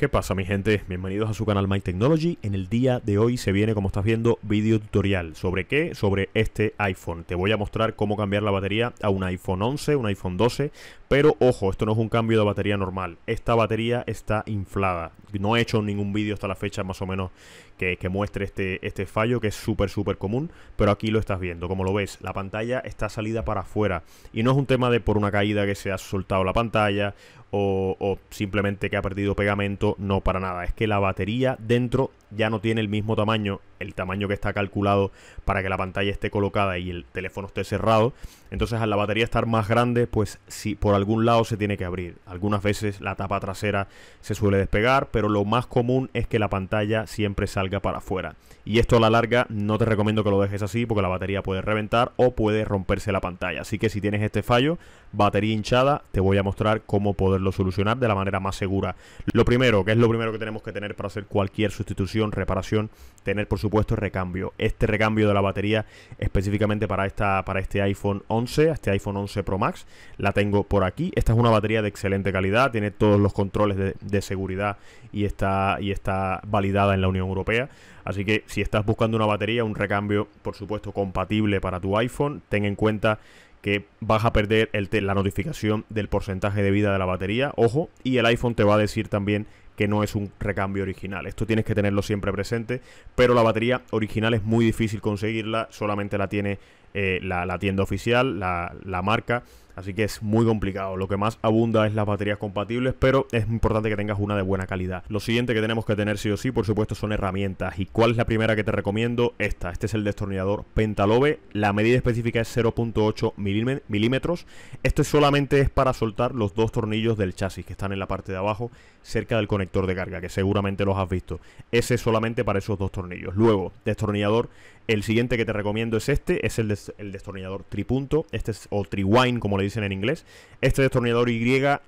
¿Qué pasa mi gente? Bienvenidos a su canal My Technology. En el día de hoy se viene, como estás viendo, video tutorial. ¿Sobre qué? Sobre este iPhone. Te voy a mostrar cómo cambiar la batería a un iPhone 11, un iPhone 12 pero ojo, esto no es un cambio de batería normal. Esta batería está inflada. No he hecho ningún vídeo hasta la fecha más o menos que, muestre este, este, fallo, que es súper, súper común. Pero aquí lo estás viendo. Como lo ves, la pantalla está salida para afuera. Y no es un tema de por una caída que se ha soltado la pantalla o, o simplemente que ha perdido pegamento. No, para nada. Es que la batería dentro ya no tiene el mismo tamaño, el tamaño que está calculado para que la pantalla esté colocada y el teléfono esté cerrado. Entonces al la batería estar más grande, pues si por algún lado se tiene que abrir. Algunas veces la tapa trasera se suele despegar, pero lo más común es que la pantalla siempre salga para afuera. Y esto a la larga no te recomiendo que lo dejes así porque la batería puede reventar o puede romperse la pantalla. Así que si tienes este fallo, batería hinchada, te voy a mostrar cómo poderlo solucionar de la manera más segura. Lo primero, que es lo primero que tenemos que tener para hacer cualquier sustitución reparación, tener por supuesto recambio. Este recambio de la batería específicamente para, esta, para este iPhone 11, este iPhone 11 Pro Max, la tengo por aquí. Esta es una batería de excelente calidad, tiene todos los controles de, seguridad y está, y está validada en la Unión Europea. Así que si estás buscando una batería, un recambio por supuesto compatible para tu iPhone, ten en cuenta que vas a perder la notificación del porcentaje de vida de la batería, ojo, y el iPhone te va a decir también que no es un recambio original. Esto tienes que tenerlo siempre presente, pero la batería original es muy difícil conseguirla, solamente la tiene eh, la, tienda oficial, la marca, Así que es muy complicado. Lo que más abunda es las baterías compatibles, pero es importante que tengas una de buena calidad. Lo siguiente que tenemos que tener sí o sí, por supuesto, son herramientas. ¿Y cuál es la primera que te recomiendo? Esta. Este es el destornillador Pentalobe. La medida específica es 0.8 milímetros. Esto solamente es para soltar los dos tornillos del chasis que están en la parte de abajo, cerca del conector de carga, que seguramente los has visto. Ese es solamente para esos dos tornillos. Luego, destornillador el siguiente que te recomiendo es este, es el, el destornillador tripunto, este es, o triwine como le dicen en inglés. Este destornillador Y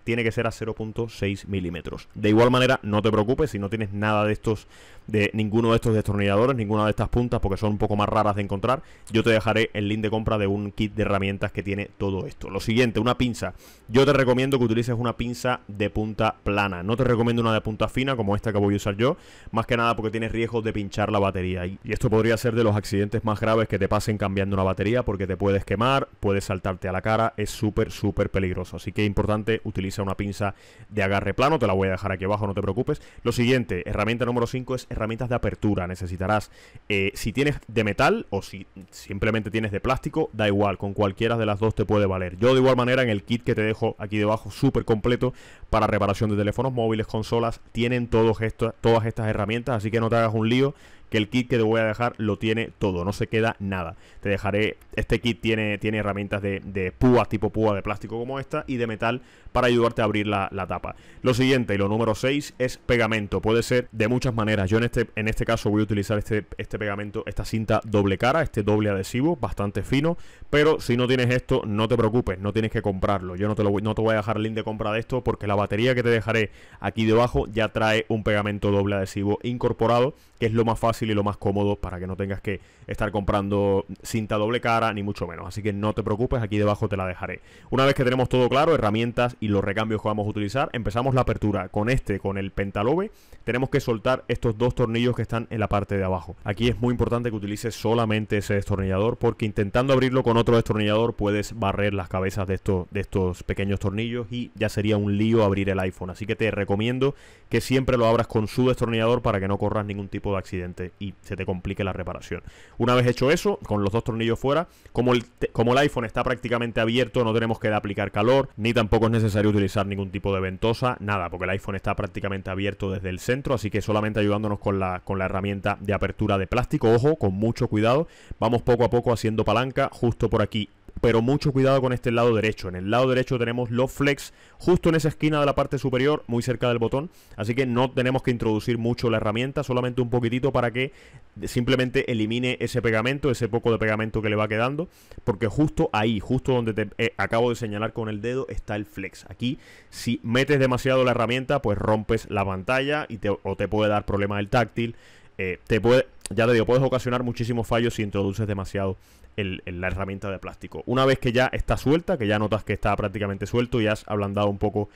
tiene que ser a 0.6 milímetros. De igual manera, no te preocupes si no tienes nada de estos de ninguno de estos destornilladores, ninguna de estas puntas, porque son un poco más raras de encontrar, yo te dejaré el link de compra de un kit de herramientas que tiene todo esto. Lo siguiente, una pinza. Yo te recomiendo que utilices una pinza de punta plana. No te recomiendo una de punta fina como esta que voy a usar yo, más que nada porque tienes riesgo de pinchar la batería. Y esto podría ser de los accidentes más graves que te pasen cambiando una batería porque te puedes quemar, puedes saltarte a la cara, es súper, súper peligroso. Así que es importante, utiliza una pinza de agarre plano, te la voy a dejar aquí abajo, no te preocupes. Lo siguiente, herramienta número 5 es herramientas de apertura necesitarás. Eh, si tienes de metal o si simplemente tienes de plástico, da igual, con cualquiera de las dos te puede valer. Yo de igual manera en el kit que te dejo aquí debajo, súper completo, para reparación de teléfonos móviles, consolas, tienen todas estas herramientas, así que no te hagas un lío, que el kit que te voy a dejar lo tiene todo, no se queda nada. Te dejaré este kit tiene, tiene herramientas de, púa tipo púa de plástico como esta, y de metal para ayudarte a abrir la, tapa. Lo siguiente, y lo número 6, es pegamento. Puede ser de muchas maneras. Yo en este, en este caso voy a utilizar este, este pegamento, esta cinta doble cara, este doble adhesivo, bastante fino. Pero si no tienes esto, no te preocupes, no tienes que comprarlo. Yo no te, lo no te voy a dejar el link de compra de esto porque la batería que te dejaré aquí debajo ya trae un pegamento doble adhesivo incorporado, que es lo más fácil y lo más cómodo para que no tengas que estar comprando cinta doble cara ni mucho menos. Así que no te preocupes, aquí debajo te la dejaré. Una vez que tenemos todo claro, herramientas y los recambios que vamos a utilizar, empezamos la apertura con este, con el pentalobe. Tenemos que soltar estos dos tornillos que están en la parte de abajo. Aquí es muy importante que utilices solamente ese destornillador porque intentando abrirlo con otro destornillador puedes barrer las cabezas de estos, de estos pequeños tornillos y ya sería un lío abrir el iPhone. Así que te recomiendo que siempre lo abras con su destornillador para que no corras ningún tipo de accidente y se te complique la reparación. Una vez hecho eso, con los dos tornillos fuera, como el, como el iPhone está prácticamente abierto, no tenemos que aplicar calor, ni tampoco es necesario utilizar ningún tipo de ventosa, nada, porque el iPhone está prácticamente abierto desde el centro, así que solamente ayudándonos con la, con la herramienta de apertura de plástico, ojo, con mucho cuidado, vamos poco a poco haciendo palanca justo por aquí pero mucho cuidado con este lado derecho. En el lado derecho tenemos los flex justo en esa esquina de la parte superior, muy cerca del botón, así que no tenemos que introducir mucho la herramienta, solamente un poquitito para que simplemente elimine ese pegamento, ese poco de pegamento que le va quedando, porque justo ahí, justo donde te eh, acabo de señalar con el dedo, está el flex. Aquí, si metes demasiado la herramienta, pues rompes la pantalla y te, o te puede dar problemas el táctil, eh, te puede... Ya te digo, puedes ocasionar muchísimos fallos si introduces demasiado el, la herramienta de plástico. Una vez que ya está suelta, que ya notas que está prácticamente suelto y has ablandado un poco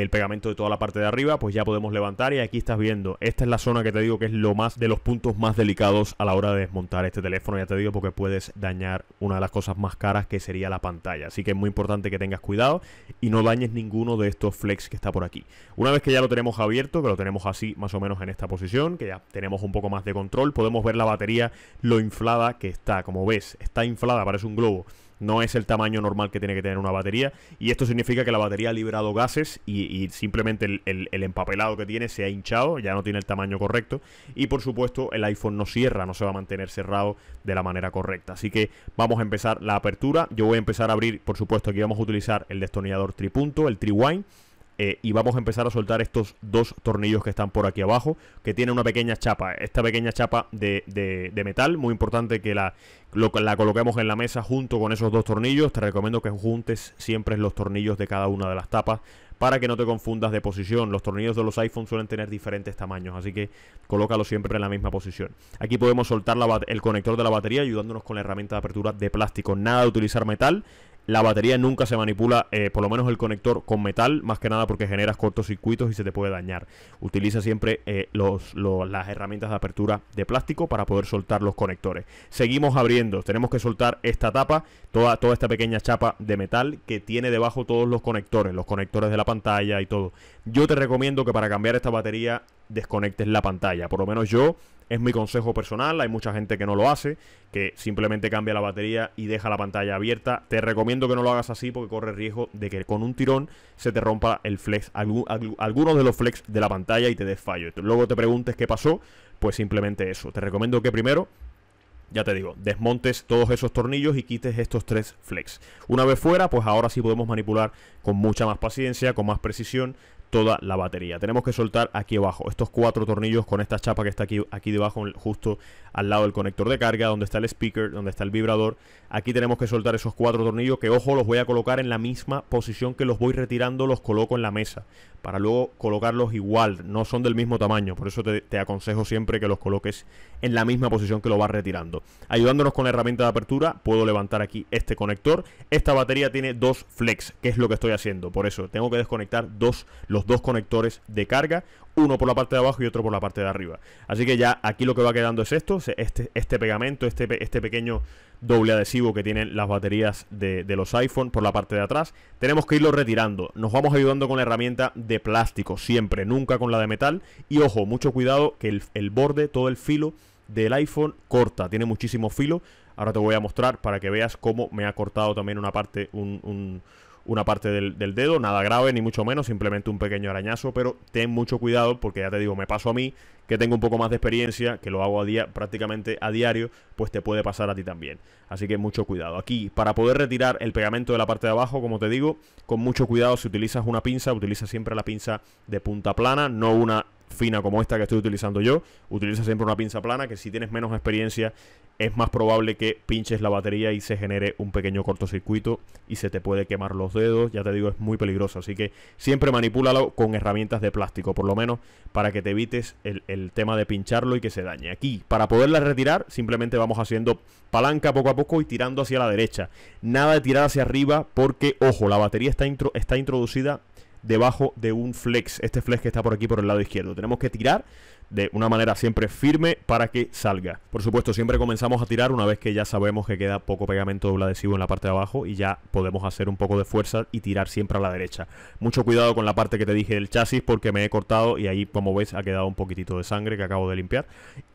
el pegamento de toda la parte de arriba, pues ya podemos levantar y aquí estás viendo. Esta es la zona que te digo que es lo más de los puntos más delicados a la hora de desmontar este teléfono, ya te digo, porque puedes dañar una de las cosas más caras que sería la pantalla. Así que es muy importante que tengas cuidado y no dañes ninguno de estos flex que está por aquí. Una vez que ya lo tenemos abierto, que lo tenemos así más o menos en esta posición, que ya tenemos un poco más de control, podemos ver la batería lo inflada que está. Como ves, está inflada, parece un globo no es el tamaño normal que tiene que tener una batería y esto significa que la batería ha liberado gases y, simplemente el, empapelado que tiene se ha hinchado, ya no tiene el tamaño correcto y por supuesto el iPhone no cierra, no se va a mantener cerrado de la manera correcta. Así que vamos a empezar la apertura, yo voy a empezar a abrir, por supuesto aquí vamos a utilizar el destornillador tripunto, el triwine eh, y vamos a empezar a soltar estos dos tornillos que están por aquí abajo, que tiene una pequeña chapa, esta pequeña chapa de, metal, muy importante que la, lo, la coloquemos en la mesa junto con esos dos tornillos, te recomiendo que juntes siempre los tornillos de cada una de las tapas para que no te confundas de posición. Los tornillos de los iPhones suelen tener diferentes tamaños, así que colócalo siempre en la misma posición. Aquí podemos soltar el conector de la batería ayudándonos con la herramienta de apertura de plástico. Nada de utilizar metal, la batería nunca se manipula, eh, por lo menos el conector con metal, más que nada porque generas cortocircuitos y se te puede dañar. Utiliza siempre eh, las herramientas de apertura de plástico para poder soltar los conectores. Seguimos abriendo, tenemos que soltar esta tapa, toda, toda esta pequeña chapa de metal que tiene debajo todos los conectores, los conectores de la pantalla y todo. Yo te recomiendo que para cambiar esta batería desconectes la pantalla. Por lo menos yo, es mi consejo personal, hay mucha gente que no lo hace, que simplemente cambia la batería y deja la pantalla abierta. Te recomiendo que no lo hagas así porque corre riesgo de que con un tirón se te rompa el flex, alguno algunos de los flex de la pantalla y te des fallo. Luego te preguntes qué pasó, pues simplemente eso. Te recomiendo que primero ya te digo, desmontes todos esos tornillos y quites estos tres flex. Una vez fuera, pues ahora sí podemos manipular con mucha más paciencia, con más precisión, toda la batería. Tenemos que soltar aquí abajo estos cuatro tornillos con esta chapa que está aquí, aquí debajo, justo al lado del conector de carga, donde está el speaker, donde está el vibrador. Aquí tenemos que soltar esos cuatro tornillos que, ojo, los voy a colocar en la misma posición que los voy retirando, los coloco en la mesa, para luego colocarlos igual, no son del mismo tamaño, por eso te, aconsejo siempre que los coloques en la misma posición que lo vas retirando. Ayudándonos con la herramienta de apertura, puedo levantar aquí este conector. Esta batería tiene dos flex, que es lo que estoy haciendo, por eso tengo que desconectar dos los dos conectores de carga, uno por la parte de abajo y otro por la parte de arriba. Así que ya aquí lo que va quedando es esto, este, este pegamento, este, este pequeño doble adhesivo que tienen las baterías de, los iPhone por la parte de atrás. Tenemos que irlo retirando. Nos vamos ayudando con la herramienta de plástico, siempre, nunca con la de metal. Y ojo, mucho cuidado que el, el borde, todo el filo del iPhone corta, tiene muchísimo filo. Ahora te voy a mostrar para que veas cómo me ha cortado también una parte, un, un una parte del, dedo, nada grave ni mucho menos, simplemente un pequeño arañazo, pero ten mucho cuidado porque ya te digo, me paso a mí, que tengo un poco más de experiencia, que lo hago a día, prácticamente a diario, pues te puede pasar a ti también. Así que mucho cuidado. Aquí, para poder retirar el pegamento de la parte de abajo, como te digo, con mucho cuidado, si utilizas una pinza, utiliza siempre la pinza de punta plana, no una fina como esta que estoy utilizando yo, utiliza siempre una pinza plana que si tienes menos experiencia es más probable que pinches la batería y se genere un pequeño cortocircuito y se te puede quemar los dedos, ya te digo, es muy peligroso, así que siempre manipúlalo con herramientas de plástico, por lo menos para que te evites el, tema de pincharlo y que se dañe. Aquí, para poderla retirar, simplemente vamos haciendo palanca poco a poco y tirando hacia la derecha, nada de tirar hacia arriba porque, ojo, la batería está, está introducida debajo de un flex, este flex que está por aquí por el lado izquierdo. Tenemos que tirar de una manera siempre firme para que salga. Por supuesto, siempre comenzamos a tirar una vez que ya sabemos que queda poco pegamento doble adhesivo en la parte de abajo y ya podemos hacer un poco de fuerza y tirar siempre a la derecha. Mucho cuidado con la parte que te dije del chasis porque me he cortado y ahí, como ves, ha quedado un poquitito de sangre que acabo de limpiar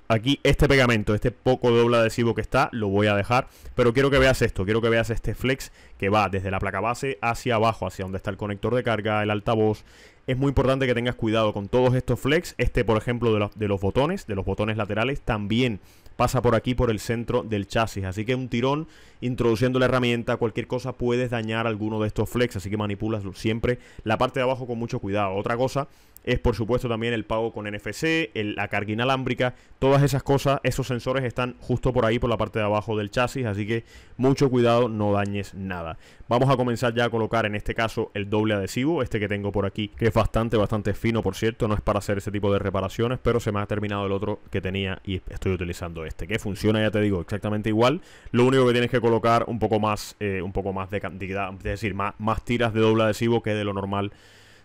aquí este pegamento, este poco doble adhesivo que está, lo voy a dejar, pero quiero que veas esto, quiero que veas este flex que va desde la placa base hacia abajo, hacia donde está el conector de carga, el altavoz. Es muy importante que tengas cuidado con todos estos flex, este por ejemplo de, los, botones, de los botones laterales, también pasa por aquí, por el centro del chasis. Así que un tirón, introduciendo la herramienta, cualquier cosa puedes dañar alguno de estos flex, así que manipulas siempre la parte de abajo con mucho cuidado. Otra cosa es por supuesto también el pago con NFC, la carga inalámbrica, todas esas cosas, esos sensores están justo por ahí, por la parte de abajo del chasis, así que mucho cuidado, no dañes nada. Vamos a comenzar ya a colocar en este caso el doble adhesivo, este que tengo por aquí, que es bastante, bastante fino, por cierto, no es para hacer ese tipo de reparaciones, pero se me ha terminado el otro que tenía y estoy utilizando este, que funciona, ya te digo, exactamente igual. Lo único que tienes que colocar un poco más, eh, un poco más de cantidad, es decir, más, más tiras de doble adhesivo que de lo normal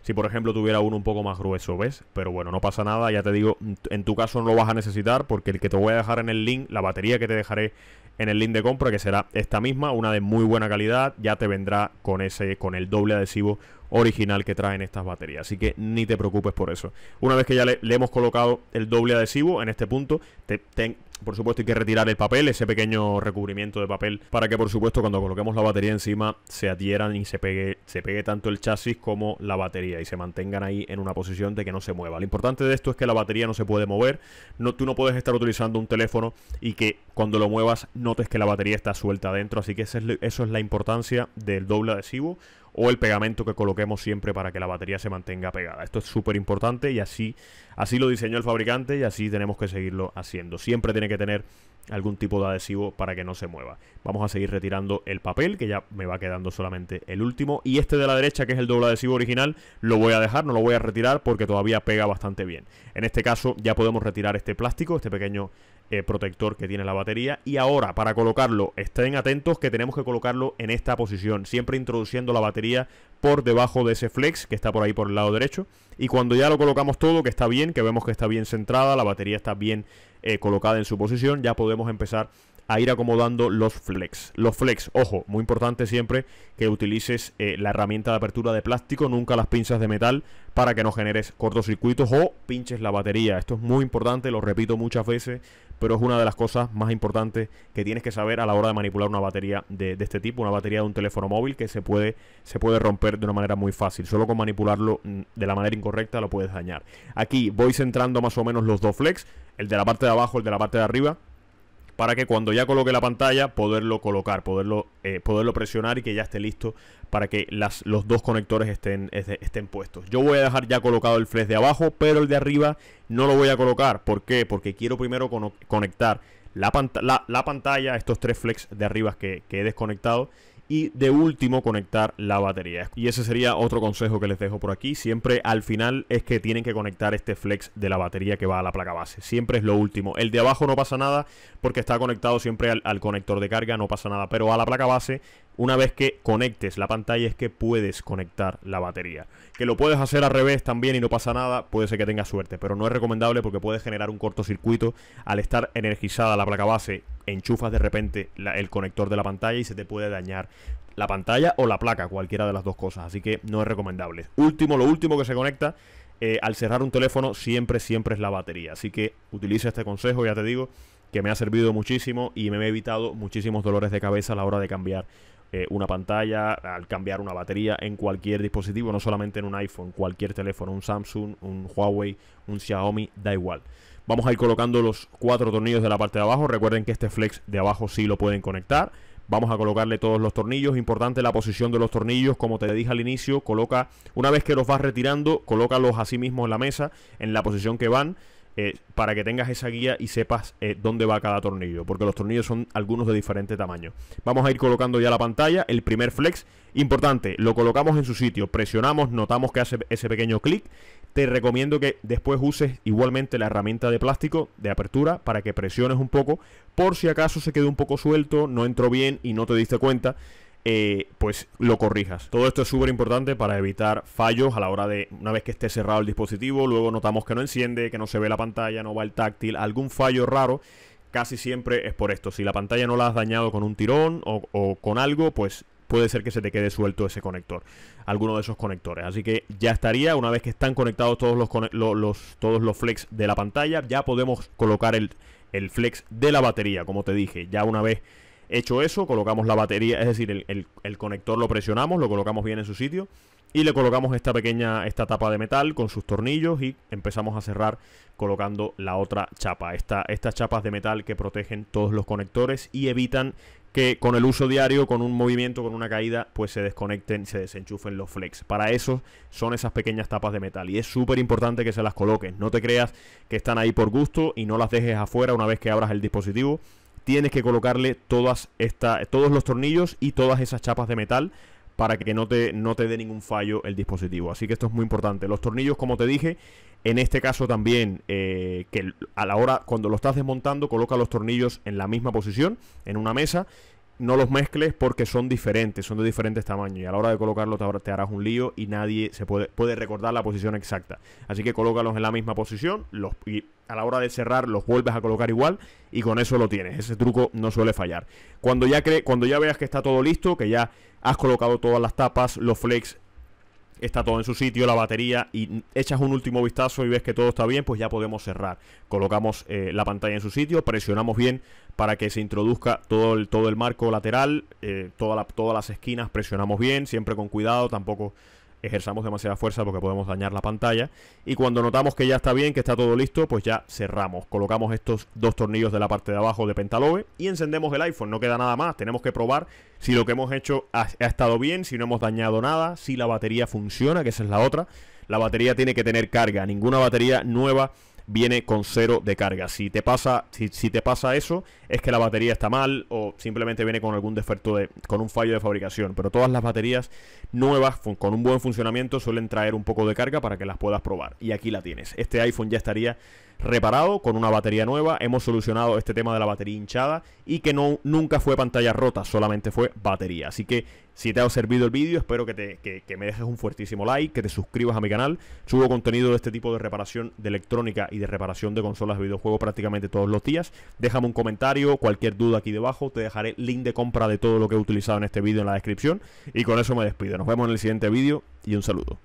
si por ejemplo tuviera uno un poco más grueso, ¿ves? Pero bueno, no pasa nada, ya te digo, en tu caso no lo vas a necesitar porque el que te voy a dejar en el link, la batería que te dejaré en el link de compra, que será esta misma, una de muy buena calidad, ya te vendrá con ese, con el doble adhesivo original que traen estas baterías. Así que ni te preocupes por eso. Una vez que ya le, hemos colocado el doble adhesivo en este punto, te, te, por supuesto hay que retirar el papel, ese pequeño recubrimiento de papel, para que por supuesto cuando coloquemos la batería encima se adhieran y se pegue, se pegue tanto el chasis como la batería y se mantengan ahí en una posición de que no se mueva. Lo importante de esto es que la batería no se puede mover, no, tú no puedes estar utilizando un teléfono y que cuando lo muevas notes que la batería está suelta adentro, así que eso es, eso es la importancia del doble adhesivo o el pegamento que coloquemos siempre para que la batería se mantenga pegada. Esto es súper importante y así, así lo diseñó el fabricante y así tenemos que seguirlo haciendo. Siempre tiene que tener algún tipo de adhesivo para que no se mueva. Vamos a seguir retirando el papel, que ya me va quedando solamente el último. Y este de la derecha, que es el doble adhesivo original, lo voy a dejar, no lo voy a retirar porque todavía pega bastante bien. En este caso ya podemos retirar este plástico, este pequeño eh, protector que tiene la batería. Y ahora, para colocarlo, estén atentos que tenemos que colocarlo en esta posición, siempre introduciendo la batería por debajo de ese flex que está por ahí por el lado derecho. Y cuando ya lo colocamos todo, que está bien, que vemos que está bien centrada, la batería está bien eh, colocada en su posición, ya podemos empezar a ir acomodando los flex. Los flex, ojo, muy importante siempre que utilices eh, la herramienta de apertura de plástico, nunca las pinzas de metal, para que no generes cortocircuitos o pinches la batería. Esto es muy importante, lo repito muchas veces, pero es una de las cosas más importantes que tienes que saber a la hora de manipular una batería de, este tipo, una batería de un teléfono móvil que se puede, se puede romper de una manera muy fácil. Solo con manipularlo mm, de la manera incorrecta lo puedes dañar. Aquí voy centrando más o menos los dos flex, el de la parte de abajo, el de la parte de arriba para que cuando ya coloque la pantalla poderlo colocar, poderlo, eh, poderlo presionar y que ya esté listo para que los dos conectores estén, estén puestos. Yo voy a dejar ya colocado el flex de abajo, pero el de arriba no lo voy a colocar. ¿Por qué? Porque quiero primero conectar la, pantalla la, pantalla, estos tres flex de arriba que, que he desconectado y de último conectar la batería. Y ese sería otro consejo que les dejo por aquí. Siempre al final es que tienen que conectar este flex de la batería que va a la placa base. Siempre es lo último. El de abajo no pasa nada porque está conectado siempre al, conector de carga, no pasa nada. Pero a la placa base una vez que conectes la pantalla es que puedes conectar la batería. Que lo puedes hacer al revés también y no pasa nada, puede ser que tengas suerte, pero no es recomendable porque puede generar un cortocircuito al estar energizada la placa base, enchufas de repente el conector de la pantalla y se te puede dañar la pantalla o la placa, cualquiera de las dos cosas, así que no es recomendable. Último, lo último que se conecta eh, al cerrar un teléfono siempre, siempre es la batería, así que utiliza este consejo, ya te digo que me ha servido muchísimo y me ha evitado muchísimos dolores de cabeza a la hora de cambiar eh, una pantalla, al cambiar una batería en cualquier dispositivo, no solamente en un iPhone, cualquier teléfono, un Samsung, un Huawei, un Xiaomi, da igual. Vamos a ir colocando los cuatro tornillos de la parte de abajo. Recuerden que este flex de abajo sí lo pueden conectar. Vamos a colocarle todos los tornillos. Importante la posición de los tornillos. Como te dije al inicio, coloca, una vez que los vas retirando, colócalos así mismo en la mesa, en la posición que van. Eh, para que tengas esa guía y sepas eh, dónde va cada tornillo, porque los tornillos son algunos de diferente tamaño. Vamos a ir colocando ya la pantalla, el primer flex, importante, lo colocamos en su sitio, presionamos, notamos que hace ese pequeño clic, te recomiendo que después uses igualmente la herramienta de plástico de apertura para que presiones un poco, por si acaso se quedó un poco suelto, no entró bien y no te diste cuenta, eh, pues lo corrijas. Todo esto es súper importante para evitar fallos a la hora de, una vez que esté cerrado el dispositivo, luego notamos que no enciende, que no se ve la pantalla, no va el táctil, algún fallo raro. Casi siempre es por esto. Si la pantalla no la has dañado con un tirón o, con algo, pues puede ser que se te quede suelto ese conector, alguno de esos conectores. Así que ya estaría, una vez que están conectados todos los, todos los flex de la pantalla, ya podemos colocar el, el flex de la batería, como te dije, ya una vez Hecho eso, colocamos la batería, es decir, el, conector lo presionamos, lo colocamos bien en su sitio y le colocamos esta pequeña, esta tapa de metal con sus tornillos y empezamos a cerrar colocando la otra chapa. estas chapas de metal que protegen todos los conectores y evitan que con el uso diario, con un movimiento, con una caída, pues se desconecten, se desenchufen los flex. Para eso son esas pequeñas tapas de metal y es súper importante que se las coloques. No te creas que están ahí por gusto y no las dejes afuera una vez que abras el dispositivo tienes que colocarle todas esta, todos los tornillos y todas esas chapas de metal para que no te, no te dé ningún fallo el dispositivo. Así que esto es muy importante. Los tornillos, como te dije, en este caso también, eh, que a la hora, cuando lo estás desmontando, coloca los tornillos en la misma posición, en una mesa, no los mezcles porque son diferentes, son de diferentes tamaños y a la hora de colocarlos te, harás un lío y nadie se puede, puede recordar la posición exacta. Así que colócalos en la misma posición los, y a la hora de cerrar los vuelves a colocar igual y con eso lo tienes. Ese truco no suele fallar. Cuando ya, cuando ya veas que está todo listo, que ya has colocado todas las tapas, los flex está todo en su sitio, la batería, y echas un último vistazo y ves que todo está bien, pues ya podemos cerrar. Colocamos eh, la pantalla en su sitio, presionamos bien para que se introduzca todo el, todo el marco lateral, eh, todas las esquinas presionamos bien, siempre con cuidado, tampoco ejerzamos demasiada fuerza porque podemos dañar la pantalla. Y cuando notamos que ya está bien, que está todo listo, pues ya cerramos. Colocamos estos dos tornillos de la parte de abajo de Pentalobe y encendemos el iPhone. No queda nada más, tenemos que probar si lo que hemos hecho ha estado bien, si no hemos dañado nada, si la batería funciona, que esa es la otra. La batería tiene que tener carga, ninguna batería nueva viene con cero de carga. Si te pasa, te pasa eso, es que la batería está mal o simplemente viene con algún defecto de, con un fallo de fabricación. Pero todas las baterías nuevas con un buen funcionamiento suelen traer un poco de carga para que las puedas probar. Y aquí la tienes. Este iPhone ya estaría reparado con una batería nueva. Hemos solucionado este tema de la batería hinchada y que no, nunca fue pantalla rota, solamente fue batería. Así que si te ha servido el vídeo, espero que, te, me dejes un fuertísimo like, que te suscribas a mi canal. Subo contenido de este tipo de reparación de electrónica y de reparación de consolas de videojuegos prácticamente todos los días. Déjame un comentario, cualquier duda aquí debajo. Te dejaré link de compra de todo lo que he utilizado en este vídeo en la descripción. Y con eso me despido. Nos vemos en el siguiente vídeo y un saludo.